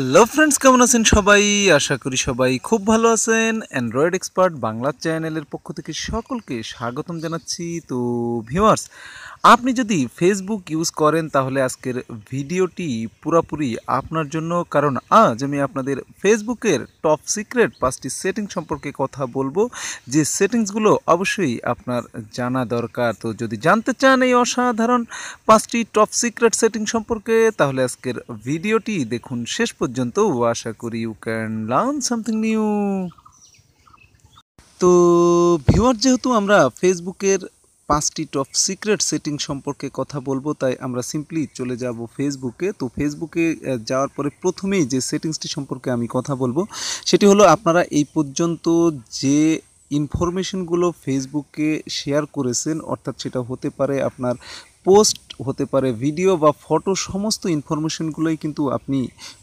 hello friends কেমন আছেন সবাই আশা করি সবাই খুব ভালো আছেন অ্যান্ড্রয়েড এক্সপার্ট বাংলা চ্যানেলের পক্ষ থেকে সকলকে স্বাগতম জানাচ্ছি তো ভিউয়ার্স আপনি যদি ফেসবুক ইউজ করেন তাহলে আজকের ভিডিওটি পুরোপুরি আপনার জন্য কারণ আজ আমি আপনাদের ফেসবুকের টপ সিক্রেট পাঁচটি সেটিং সম্পর্কে কথা বলবো যে সেটিংসগুলো অবশ্যই আপনার জানা দরকার তো যদি জানতে চান এই অসাধারণ পাঁচটি টপ সিক্রেট সেটিং সম্পর্কে তাহলে আজকের ভিডিওটি দেখুন শেষ পর্যন্ত আশা করি you can learn something new তো ভিউয়ার যেহেতু আমরা ফেসবুকের পাঁচটি টপ সিক্রেট সেটিং সম্পর্কে কথা বলবো তাই আমরা সিম্পলি চলে যাব ফেসবুকে তো ফেসবুকে যাওয়ার পরে প্রথমেই যে সেটিংসটি সম্পর্কে আমি কথা বলবো সেটি হলো আপনারা এই পর্যন্ত যে ইনফরমেশনগুলো ফেসবুকে শেয়ার করেছেন অর্থাৎ সেটা হতে পারে আপনার পোস্ট হতে পারে ভিডিও বা ফটো সমস্ত ইনফরমেশনগুলোই কিন্তু আপনি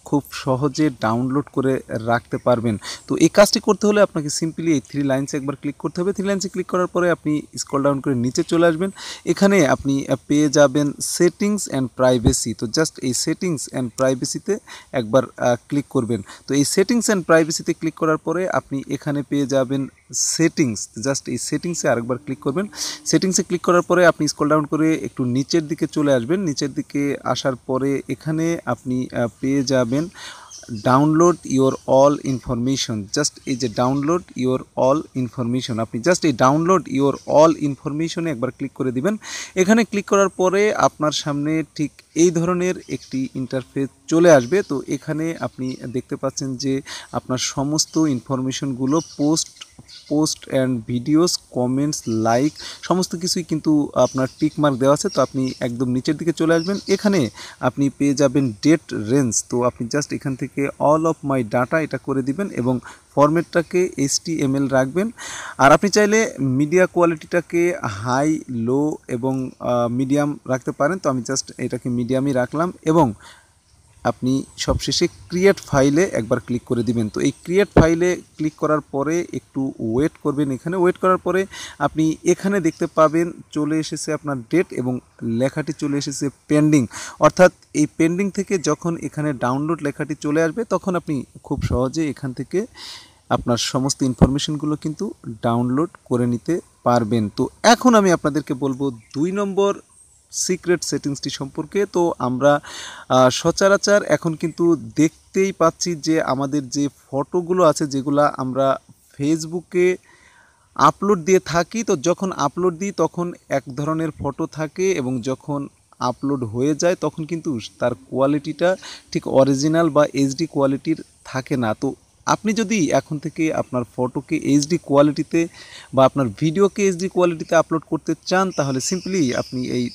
খুব সহজে ডাউনলোড করে রাখতে পারবেন তো এই কাজটি করতে হলে আপনাকে সিম্পলি এই থ্রি লাইন্সে একবার ক্লিক করতে হবে থ্রি লাইন্সে ক্লিক করার পরে আপনি স্কল ডাউন করে নিচে চলে আসবেন এখানে আপনি পেয়ে যাবেন সেটিংস অ্যান্ড প্রাইভেসি তো জাস্ট এই সেটিংস অ্যান্ড প্রাইভেসিতে একবার ক্লিক করবেন তো এই সেটিংস অ্যান্ড প্রাইভেসিতে ক্লিক করার পরে আপনি এখানে পেয়ে যাবেন সেটিংস জাস্ট এই সেটিংসে আরেকবার ক্লিক করবেন সেটিংসে ক্লিক করার পরে আপনি স্কল ডাউন করে একটু নিচের দিকে চলে আসবেন নিচের দিকে আসার পরে এখানে আপনি পেয়ে যাবেন download your all information just এই যে ডাউনলোড ইওর অল ইনফরমেশন আপনি জাস্ট এই ডাউনলোড ইওর অল ইনফরমেশনে একবার ক্লিক করে দিবেন এখানে ক্লিক করার পরে আপনার সামনে ঠিক এই ধরনের একটি ইন্টারফেস চলে আসবে তো এখানে আপনি দেখতে পাচ্ছেন যে আপনার সমস্ত ইনফরমেশনগুলো post post and videos comments like সমস্ত কিছুই কিন্তু আপনার টিকমার্ক দেওয়া আছে তো আপনি একদম নিচের দিকে চলে আসবেন এখানে আপনি পেয়ে যাবেন ডেট রেঞ্জ তো আপনি জাস্ট এখান থেকে অল অফ মাই ডাটা এটা করে দিবেন এবং ফরম্যাটটাকে এইচটিএমএল রাখবেন আর আপনি চাইলে মিডিয়া কোয়ালিটিটাকে হাই লো এবং মিডিয়াম রাখতে পারেন তো আমি জাস্ট এটাকে মিডিয়ামই রাখলাম এবং আপনি সবশেষে ক্রিয়েট ফাইলে একবার ক্লিক করে দিবেন তো এই ক্রিয়েট ফাইলে ক্লিক করার পরে একটু ওয়েট করবেন এখানে ওয়েট করার পরে আপনি এখানে দেখতে পাবেন চলে এসেছে আপনার ডেট এবং লেখাটি চলে এসেছে পেন্ডিং অর্থাৎ এই পেন্ডিং থেকে যখন এখানে ডাউনলোড লেখাটি চলে আসবে তখন আপনি খুব সহজে এখান থেকে আপনার সমস্ত ইনফরমেশনগুলো কিন্তু ডাউনলোড করে নিতে পারবেন তো এখন আমি আপনাদেরকে বলবো দুই নম্বর সিক্রেট সেটিংসটি সম্পর্কে তো আমরা সচরাচর এখন কিন্তু দেখতেই পাচ্ছি যে আমাদের যে ফটোগুলো আছে যেগুলা আমরা ফেসবুকে আপলোড দিয়ে থাকি তো যখন আপলোড দিই তখন এক ধরনের ফটো থাকে এবং যখন আপলোড হয়ে যায় তখন কিন্তু তার কোয়ালিটিটা ঠিক অরিজিনাল বা এইচডি কোয়ালিটির থাকে না তো আপনি যদি এখন থেকে আপনার ফটোকে এইচডি কোয়ালিটিতে বা আপনার ভিডিওকে এইচডি কোয়ালিটিতে আপলোড করতে চান তাহলে সিম্পলি আপনি এই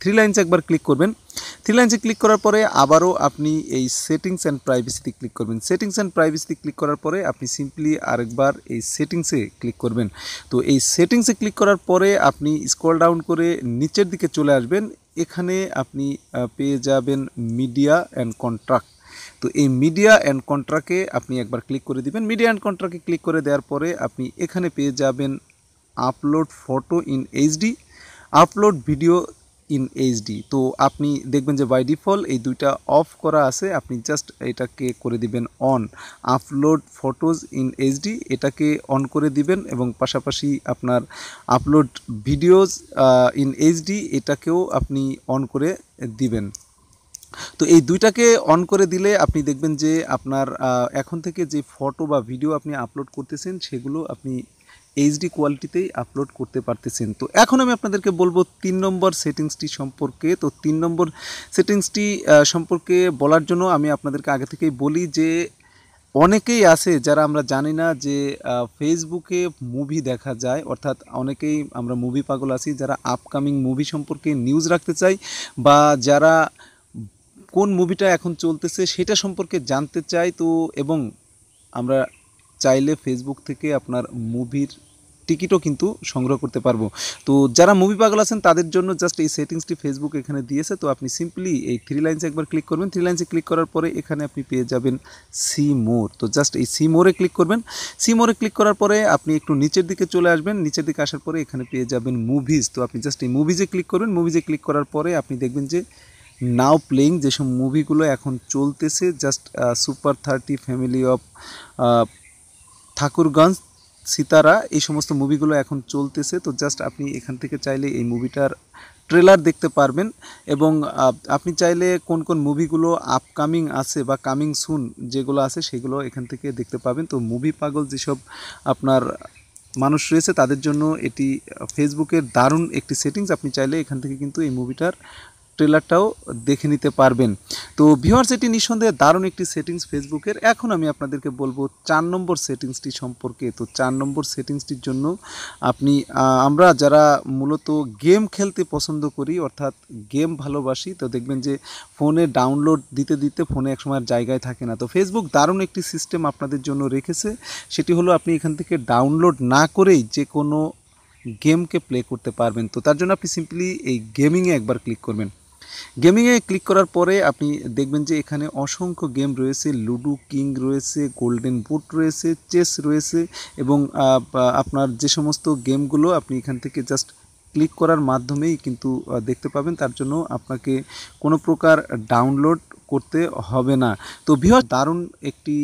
থ্রি লাইন্স একবার ক্লিক করবেন থ্রি লাইন্সে ক্লিক করার পরে আবারও আপনি এই সেটিংস অ্যান্ড প্রাইভেসিতে ক্লিক করবেন সেটিংস অ্যান্ড প্রাইভেসিতে ক্লিক করার পরে আপনি সিম্পলি আরেকবার এই সেটিংসে ক্লিক করবেন তো এই সেটিংসে ক্লিক করার পরে আপনি স্ক্রল ডাউন করে নিচের দিকে চলে আসবেন এখানে আপনি পেয়ে যাবেন মিডিয়া অ্যান্ড কন্ট্রাক্ট তো এই মিডিয়া অ্যান্ড কন্ট্রাকে আপনি একবার ক্লিক করে দিবেন মিডিয়া অ্যান্ড কন্ট্রাকে ক্লিক করে দেওয়ার পরে আপনি এখানে পেয়ে যাবেন upload photo in HD upload video in HD তো আপনি দেখবেন যে বাই ডিফল্ট এই দুইটা অফ করা আছে আপনি জাস্ট এটাকে করে দিবেন on upload photos in HD এটাকে অন করে দিবেন এবং পাশাপাশি আপনার আপলোড ভিডিওজ ইন এইচডি এটাকেও আপনি অন করে দিবেন তো এই দুইটাকে অন করে দিলে আপনি দেখবেন যে আপনার এখন থেকে যে ফটো বা ভিডিও আপনি আপলোড করতেছেন সেগুলো আপনি এইচডি কোয়ালিটিতেই আপলোড করতে পারতেছেন তো এখন আমি আপনাদেরকে বলবো তিন নম্বর সেটিংসটি সম্পর্কে তো তিন নম্বর সেটিংসটি সম্পর্কে বলার জন্য আমি আপনাদেরকে আগে থেকেই বলি যে অনেকেই আছে যারা আমরা জানি না যে ফেসবুকে মুভি দেখা যায় অর্থাৎ অনেকেই আমরা মুভি পাগল আছি যারা আপকামিং মুভি সম্পর্কে নিউজ রাখতে চাই বা যারা কোন মুভিটা এখন চলতেছে সেটা সম্পর্কে জানতে চাই তো এবং আমরা চাইলে ফেসবুক থেকে আপনার মুভির টিকিটও কিন্তু সংগ্রহ করতে পারবো তো যারা মুভি পাগল আছেন তাদের জন্য জাস্ট এই সেটিংসটি ফেসবুক এখানে দিয়েছে তো আপনি সিম্পলি এই থ্রি লাইন্সে একবার ক্লিক করবেন থ্রি লাইন্সে ক্লিক করার পরে এখানে আপনি পেয়ে যাবেন সি মোর তো জাস্ট এই সি মোরে ক্লিক করবেন সি মোরে ক্লিক করার পরে আপনি একটু নিচের দিকে চলে আসবেন নিচের দিকে আসার পরে এখানে পেয়ে যাবেন মুভিজ তো আপনি জাস্ট এই মুভিজে ক্লিক করবেন মুভিজে ক্লিক করার পরে আপনি দেখবেন যে নাও প্লেয়িং যেসব মুভিগুলো এখন চলতেছে just super thirty family of Thakurganj Sitara এই সমস্ত মুভিগুলো এখন চলতেছে তো জাস্ট আপনি এখান থেকে চাইলে এই মুভিটার ট্রেলার দেখতে পারবেন এবং আপনি চাইলে কোন কোন মুভিগুলো আপকামিং আছে বা কামিং সুন যেগুলো আছে সেগুলো এখান থেকে দেখতে পাবেন তো মুভি পাগল যেসব আপনার মানুষ রয়েছে তাদের জন্য এটি ফেসবুকের দারুণ একটি সেটিংস আপনি চাইলে এখান থেকে কিন্তু এই মুভিটার ট্রেলারটাও দেখে নিতে পারবেন তো ভিউয়ার্স এটি নিঃসন্দেহে দারুণ একটি সেটিংস ফেসবুকের এখন আমি আপনাদেরকে বলবো চার নম্বর সেটিংসটি সম্পর্কে তো চার নম্বর সেটিংসটির জন্য আপনি আমরা যারা মূলত গেম খেলতে পছন্দ করি অর্থাৎ গেম ভালোবাসি তো দেখবেন যে ফোনে ডাউনলোড দিতে দিতে ফোনে এক সময় জায়গায় থাকে না তো ফেসবুক দারুণ একটি সিস্টেম আপনাদের জন্য রেখেছে সেটি হলো আপনি এখান থেকে ডাউনলোড না করেই যে কোনো গেমকে প্লে করতে পারবেন তো তার জন্য আপনি সিম্পলি এই গেমিংয়ে একবার ক্লিক করবেন গেমিংয়ে ক্লিক করার পরে আপনি দেখবেন যে এখানে অসংখ্য গেম রয়েছে লুডু কিং রয়েছে গোল্ডেন বুট রয়েছে চেস রয়েছে এবং আপনার যে সমস্ত গেমগুলো আপনি এখান থেকে জাস্ট ক্লিক করার মাধ্যমেই কিন্তু দেখতে পাবেন তার জন্য আপনাকে কোনো প্রকার ডাউনলোড করতে হবে না তো ভিউ দারুণ একটি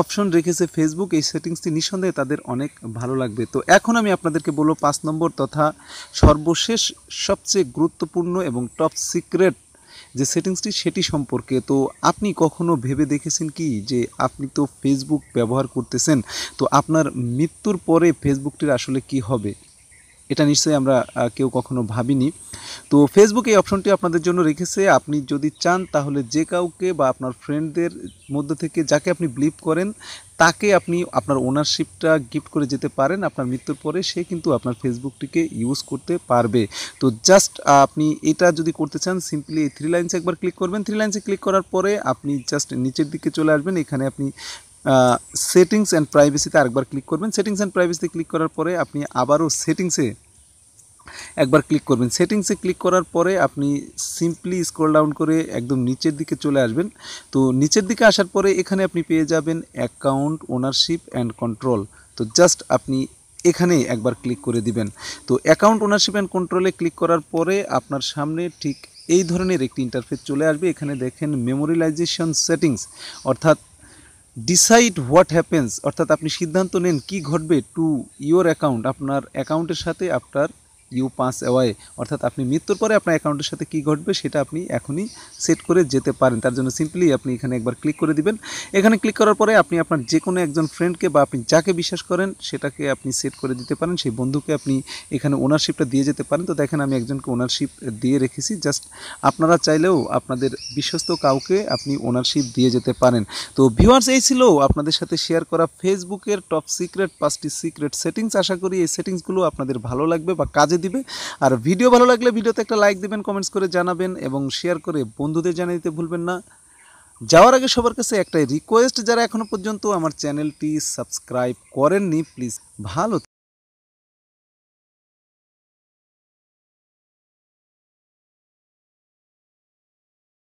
অপশন রেখেছে ফেসবুক এই সেটিংসটি নিঃসন্দেহে তাদের অনেক ভালো লাগবে তো এখন আমি আপনাদেরকে বলবো পাঁচ নম্বর তথা সর্বশেষ সবচেয়ে গুরুত্বপূর্ণ এবং টপ সিক্রেট যে সেটিংসটি সেটি সম্পর্কে তো আপনি কখনো ভেবে দেখেছেন কি যে আপনি তো ফেসবুক ব্যবহার করতেছেন তো আপনার মৃত্যুর পরে ফেসবুকটির আসলে কি হবে এটা নিশ্চয়ই আমরা কেউ কখনো ভাবিনি তো ফেসবুক এই অপশনটি আপনাদের জন্য রেখেছে আপনি যদি চান তাহলে যে কাউকে বা আপনার ফ্রেন্ডদের মধ্য থেকে যাকে আপনি বিলিভ করেন তাকে আপনি আপনার ওনারশিপটা গিফট করে যেতে পারেন আপনার মৃত্যুর পরে সে কিন্তু আপনার ফেসবুকটিকে ইউজ করতে পারবে তো জাস্ট আপনি এটা যদি করতে চান সিম্পলি এই থ্রি লাইন্সে একবার ক্লিক করবেন থ্রি লাইন্সে ক্লিক করার পরে আপনি জাস্ট নিচের দিকে চলে আসবেন এখানে আপনি সেটিংস অ্যান্ড প্রাইভেসিতে আরেকবার ক্লিক করবেন সেটিংস অ্যান্ড প্রাইভেসিতে ক্লিক করার পরে আপনি আবারও সেটিংসে একবার ক্লিক করবেন সেটিংসে ক্লিক করার পরে আপনি সিম্পলি স্ক্রল ডাউন করে একদম নিচের দিকে চলে আসবেন তো নিচের দিকে আসার পরে এখানে আপনি পেয়ে যাবেন অ্যাকাউন্ট ওনারশিপ অ্যান্ড কন্ট্রোল তো জাস্ট আপনি এখানে একবার ক্লিক করে দিবেন তো অ্যাকাউন্ট ওনারশিপ অ্যান্ড কন্ট্রোলে ক্লিক করার পরে আপনার সামনে ঠিক এই ধরনের একটি ইন্টারফেস চলে আসবে এখানে দেখেন মেমোরিলাইজেশন সেটিংস অর্থাৎ ডিসাইড হোয়াট হ্যাপেন্স অর্থাৎ আপনি সিদ্ধান্ত নেন কি ঘটবে টু ইয়োর অ্যাকাউন্ট আপনার অ্যাকাউন্টের সাথে আপনার ইউ পাঁচ অ্যাওয়াই অর্থাৎ আপনি মৃত্যুর পরে আপনার অ্যাকাউন্টের সাথে কি ঘটবে সেটা আপনি এখনই সেট করে যেতে পারেন তার জন্য সিম্পলি আপনি এখানে একবার ক্লিক করে দিবেন এখানে ক্লিক করার পরে আপনি আপনার যে কোনো একজন ফ্রেন্ডকে বা আপনি যাকে বিশ্বাস করেন সেটাকে আপনি সেট করে দিতে পারেন সেই বন্ধুকে আপনি এখানে ওনারশিপটা দিয়ে যেতে পারেন তো দেখেন আমি একজনকে ওনারশিপ দিয়ে রেখেছি জাস্ট আপনারা চাইলেও আপনাদের বিশ্বস্ত কাউকে আপনি ওনারশিপ দিয়ে যেতে পারেন তো ভিউয়ার্স এই ছিল আপনাদের সাথে শেয়ার করা ফেসবুকের টপ সিক্রেট পাঁচটি সিক্রেট সেটিংস আশা করি এই সেটিংসগুলো আপনাদের ভালো লাগবে বা কাজে দিবে আর ভিডিও ভালো লাগলে ভিডিওতে একটা লাইক দিবেন কমেন্টস করে জানাবেন এবং শেয়ার করে বন্ধুদের জানিয়ে দিতে ভুলবেন না যাওয়ার আগে সবার কাছে একটাই রিকোয়েস্ট যারা এখনও পর্যন্ত আমার চ্যানেলটি সাবস্ক্রাইব করেননি প্লিজ ভালো